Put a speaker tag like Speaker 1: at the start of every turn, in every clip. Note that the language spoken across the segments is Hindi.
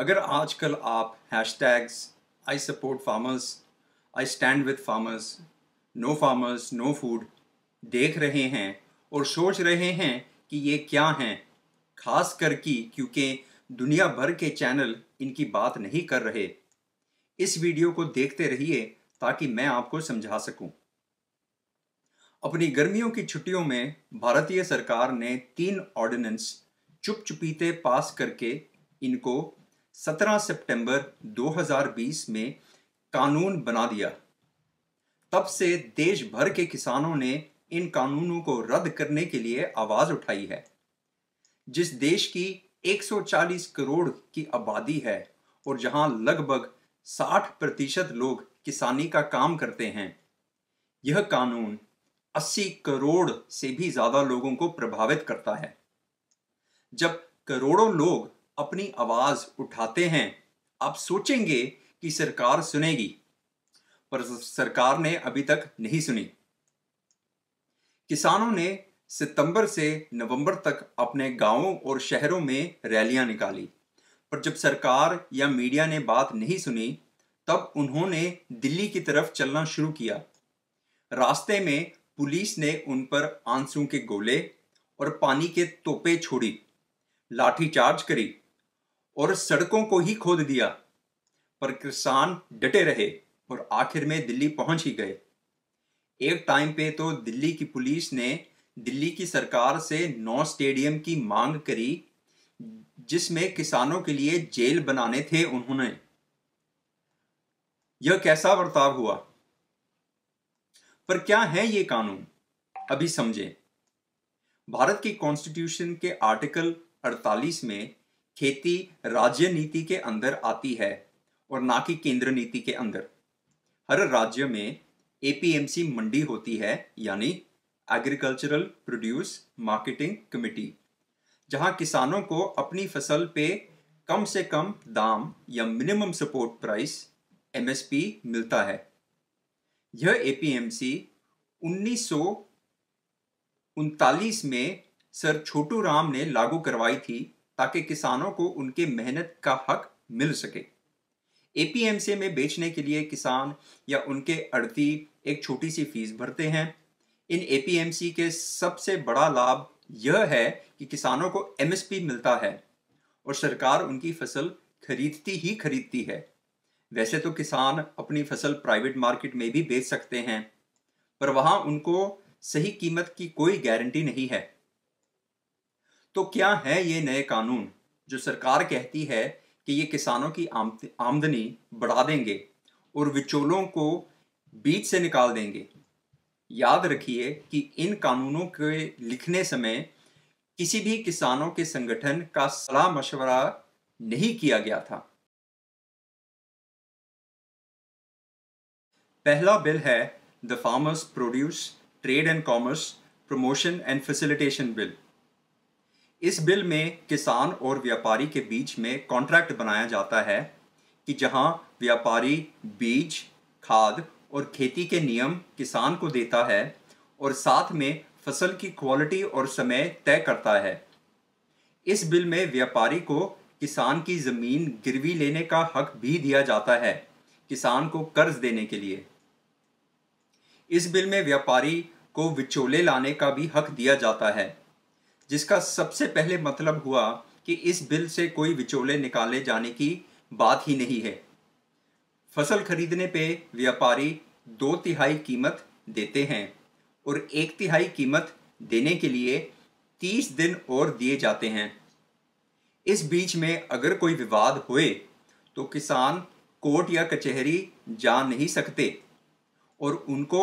Speaker 1: अगर आजकल आप hashtags I support farmers I stand with farmers no farmers no food देख रहे हैं और सोच रहे हैं कि ये क्या हैं खास कर की क्योंकि दुनिया भर के चैनल इनकी बात नहीं कर रहे इस वीडियो को देखते रहिए ताकि मैं आपको समझा सकूं। अपनी गर्मियों की छुट्टियों में भारतीय सरकार ने तीन ऑर्डिनेंस चुप चुपीते पास करके इनको 17 सितंबर 2020 में कानून बना दिया तब से देश भर के किसानों ने इन कानूनों को रद्द करने के लिए आवाज उठाई है जिस देश की 140 करोड़ की आबादी है और जहां लगभग 60 प्रतिशत लोग किसानी का काम करते हैं यह कानून 80 करोड़ से भी ज्यादा लोगों को प्रभावित करता है जब करोड़ों लोग अपनी आवाज़ उठाते हैं आप सोचेंगे कि सरकार सुनेगी पर सरकार ने अभी तक नहीं सुनी किसानों ने सितंबर से नवंबर तक अपने गांवों और शहरों में रैलियां निकाली पर जब सरकार या मीडिया ने बात नहीं सुनी तब उन्होंने दिल्ली की तरफ चलना शुरू किया रास्ते में पुलिस ने उन पर आंसू के गोले और पानी के तोपे छोड़ी लाठीचार्ज करी और सड़कों को ही खोद दिया पर किसान डटे रहे और आखिर में दिल्ली पहुंच ही गए एक टाइम पे तो दिल्ली की पुलिस ने दिल्ली की सरकार से नौ स्टेडियम की मांग करी जिसमें किसानों के लिए जेल बनाने थे उन्होंने यह कैसा बर्ताव हुआ पर क्या है ये कानून अभी समझें भारत के कॉन्स्टिट्यूशन के आर्टिकल 48 में खेती राज्य नीति के अंदर आती है और ना कि केंद्र नीति के अंदर हर राज्य में एपीएमसी मंडी होती है यानी एग्रीकल्चरल प्रोड्यूस मार्केटिंग कमिटी जहां किसानों को अपनी फसल पे कम से कम दाम या मिनिमम सपोर्ट प्राइस एमएसपी मिलता है यह एपीएमसी उन्नीस में सर छोटू राम ने लागू करवाई थी ताकि किसानों को उनके मेहनत का हक मिल सके एपीएमसी में बेचने के लिए किसान या उनके अड़ती एक छोटी सी फीस भरते हैं इन एपीएमसी के सबसे बड़ा लाभ यह है कि किसानों को एमएसपी मिलता है और सरकार उनकी फसल खरीदती ही खरीदती है वैसे तो किसान अपनी फसल प्राइवेट मार्केट में भी बेच सकते हैं पर वहाँ उनको सही कीमत की कोई गारंटी नहीं है तो क्या है ये नए कानून जो सरकार कहती है कि ये किसानों की आमदनी बढ़ा देंगे और विचोलों को बीच से निकाल देंगे याद रखिए कि इन कानूनों के लिखने समय किसी भी किसानों के संगठन का सलाह मशवरा नहीं किया गया था पहला बिल है the farmers produce trade and commerce promotion and facilitation bill इस बिल में किसान और व्यापारी के बीच में कॉन्ट्रैक्ट बनाया जाता है कि जहां व्यापारी बीज खाद और खेती के नियम किसान को देता है और साथ में फसल की क्वालिटी और समय तय करता है इस बिल में व्यापारी को किसान की ज़मीन गिरवी लेने का हक भी दिया जाता है किसान को कर्ज देने के लिए इस बिल में व्यापारी को विचोले लाने का भी हक दिया जाता है जिसका सबसे पहले मतलब हुआ कि इस बिल से कोई विचोले निकाले जाने की बात ही नहीं है फसल खरीदने पे व्यापारी दो तिहाई कीमत देते हैं और एक तिहाई कीमत देने के लिए तीस दिन और दिए जाते हैं इस बीच में अगर कोई विवाद होए तो किसान कोर्ट या कचहरी जा नहीं सकते और उनको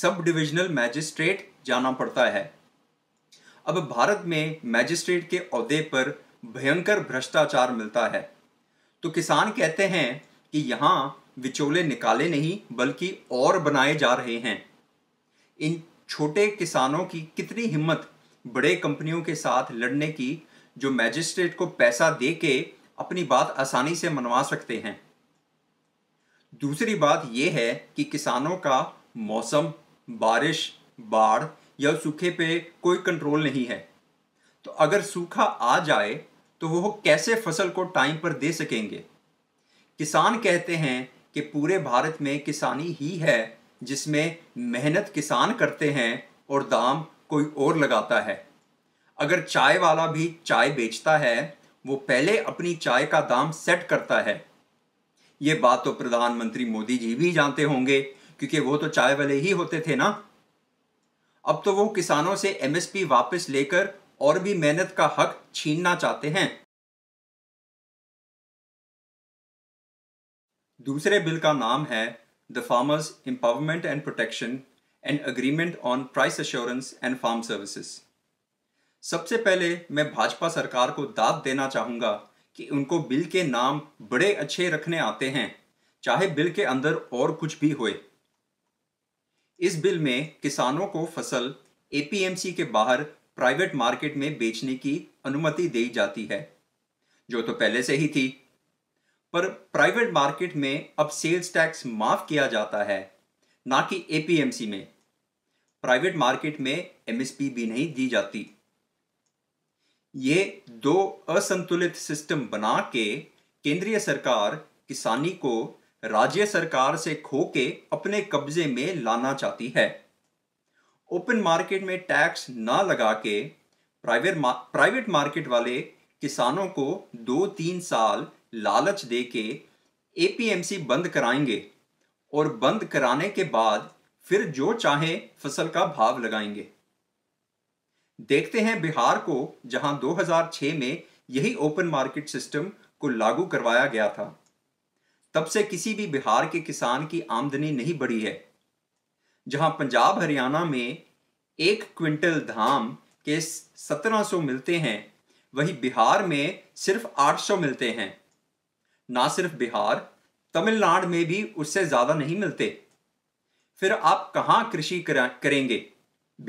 Speaker 1: सब डिविजनल मैजिस्ट्रेट जाना पड़ता है अब भारत में मैजिस्ट्रेट के अहदे पर भयंकर भ्रष्टाचार मिलता है तो किसान कहते हैं कि यहाँ विचोले निकाले नहीं बल्कि और बनाए जा रहे हैं इन छोटे किसानों की कितनी हिम्मत बड़े कंपनियों के साथ लड़ने की जो मैजिस्ट्रेट को पैसा दे के अपनी बात आसानी से मनवा सकते हैं दूसरी बात यह है कि किसानों का मौसम बारिश बाढ़ या सूखे पे कोई कंट्रोल नहीं है तो अगर सूखा आ जाए तो वह कैसे फसल को टाइम पर दे सकेंगे किसान कहते हैं कि पूरे भारत में किसानी ही है जिसमें मेहनत किसान करते हैं और दाम कोई और लगाता है अगर चाय वाला भी चाय बेचता है वो पहले अपनी चाय का दाम सेट करता है ये बात तो प्रधानमंत्री मोदी जी भी जानते होंगे क्योंकि वो तो चाय वाले ही होते थे ना अब तो वो किसानों से एमएसपी वापस लेकर और भी मेहनत का हक छीनना चाहते हैं दूसरे बिल का नाम है the farmers empowerment and protection and agreement on price assurance and farm services सबसे पहले मैं भाजपा सरकार को दाद देना चाहूंगा कि उनको बिल के नाम बड़े अच्छे रखने आते हैं चाहे बिल के अंदर और कुछ भी होए इस बिल में किसानों को फसल एपीएमसी के बाहर प्राइवेट मार्केट में बेचने की अनुमति दी जाती है जो तो पहले से ही थी पर प्राइवेट मार्केट में अब सेल्स टैक्स माफ किया जाता है ना कि एपीएमसी में प्राइवेट मार्केट में एमएसपी भी नहीं दी जाती ये दो असंतुलित सिस्टम बना के केंद्रीय सरकार किसानी को राज्य सरकार से खो के अपने कब्जे में लाना चाहती है ओपन मार्केट में टैक्स ना लगा के प्राइवेट मा, प्राइवेट मार्केट वाले किसानों को दो तीन साल लालच दे के एपीएमसी बंद कराएंगे और बंद कराने के बाद फिर जो चाहे फसल का भाव लगाएंगे देखते हैं बिहार को जहां 2006 में यही ओपन मार्केट सिस्टम को लागू करवाया गया था तब से किसी भी बिहार के किसान की आमदनी नहीं बढ़ी है जहां पंजाब हरियाणा में एक क्विंटल धाम के 1700 मिलते हैं वहीं बिहार में सिर्फ 800 मिलते हैं ना सिर्फ बिहार तमिलनाडु में भी उससे ज़्यादा नहीं मिलते फिर आप कहां कृषि करेंगे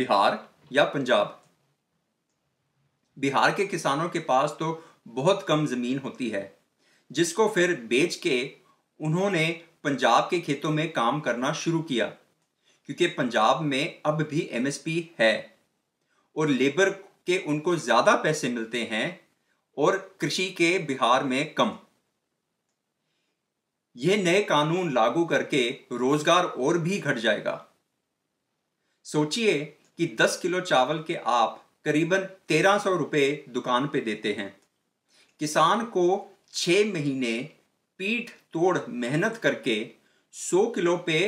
Speaker 1: बिहार या पंजाब बिहार के किसानों के पास तो बहुत कम ज़मीन होती है जिसको फिर बेच के उन्होंने पंजाब के खेतों में काम करना शुरू किया क्योंकि पंजाब में अब भी एमएसपी है और लेबर के उनको ज़्यादा पैसे मिलते हैं और कृषि के बिहार में कम यह नए कानून लागू करके रोजगार और भी घट जाएगा सोचिए कि 10 किलो चावल के आप करीबन 1300 रुपए दुकान पे देते हैं किसान को छह महीने पीठ तोड़ मेहनत करके 100 किलो पे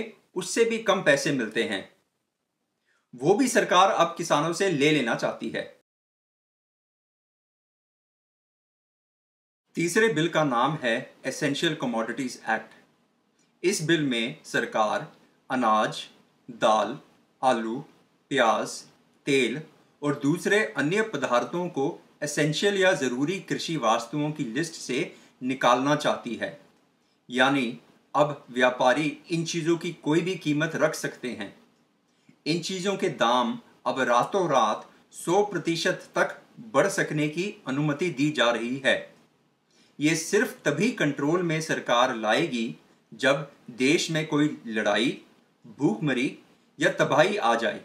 Speaker 1: उससे भी कम पैसे मिलते हैं वो भी सरकार अब किसानों से ले लेना चाहती है तीसरे बिल का नाम है एसेंशियल कमोडिटीज एक्ट इस बिल में सरकार अनाज दाल आलू प्याज तेल और दूसरे अन्य पदार्थों को एसेंशियल या ज़रूरी कृषि वास्तुओं की लिस्ट से निकालना चाहती है यानी अब व्यापारी इन चीज़ों की कोई भी कीमत रख सकते हैं इन चीज़ों के दाम अब रातों रात 100 प्रतिशत तक बढ़ सकने की अनुमति दी जा रही है ये सिर्फ तभी कंट्रोल में सरकार लाएगी जब देश में कोई लड़ाई भूखमरी या तबाही आ जाए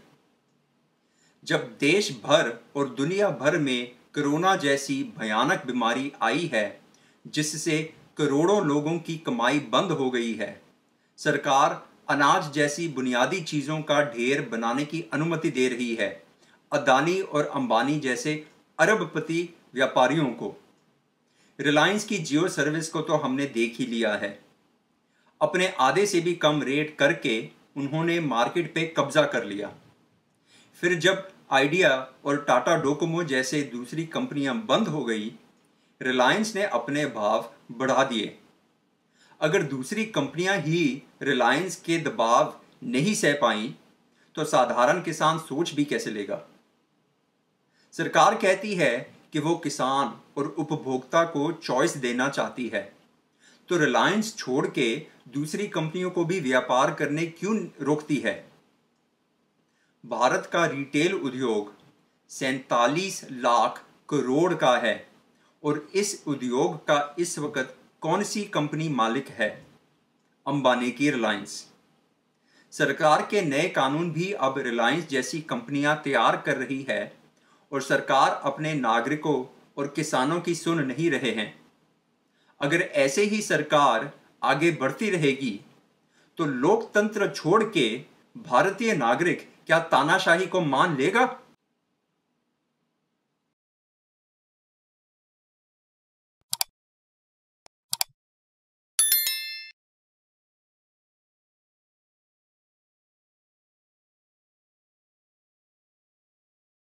Speaker 1: जब देश भर और दुनिया भर में कोरोना जैसी भयानक बीमारी आई है जिससे करोड़ों लोगों की कमाई बंद हो गई है सरकार अनाज जैसी बुनियादी चीज़ों का ढेर बनाने की अनुमति दे रही है अदानी और अंबानी जैसे अरबपति व्यापारियों को रिलायंस की जियो सर्विस को तो हमने देख ही लिया है अपने आधे से भी कम रेट करके उन्होंने मार्केट पे कब्जा कर लिया फिर जब आइडिया और टाटा डोकोमो जैसे दूसरी कंपनियां बंद हो गई रिलायंस ने अपने भाव बढ़ा दिए अगर दूसरी कंपनियां ही रिलायंस के दबाव नहीं सह पाई तो साधारण किसान सोच भी कैसे लेगा सरकार कहती है कि वो किसान और उपभोक्ता को चॉइस देना चाहती है तो रिलायंस छोड़ के दूसरी कंपनियों को भी व्यापार करने क्यों रोकती है भारत का रिटेल उद्योग सैतालीस लाख करोड़ का है और इस उद्योग का इस वक्त कौन सी कंपनी मालिक है अंबानी की रिलायंस सरकार के नए कानून भी अब रिलायंस जैसी कंपनियां तैयार कर रही है और सरकार अपने नागरिकों और किसानों की सुन नहीं रहे हैं अगर ऐसे ही सरकार आगे बढ़ती रहेगी तो लोकतंत्र छोड़ के भारतीय नागरिक क्या तानाशाही को मान लेगा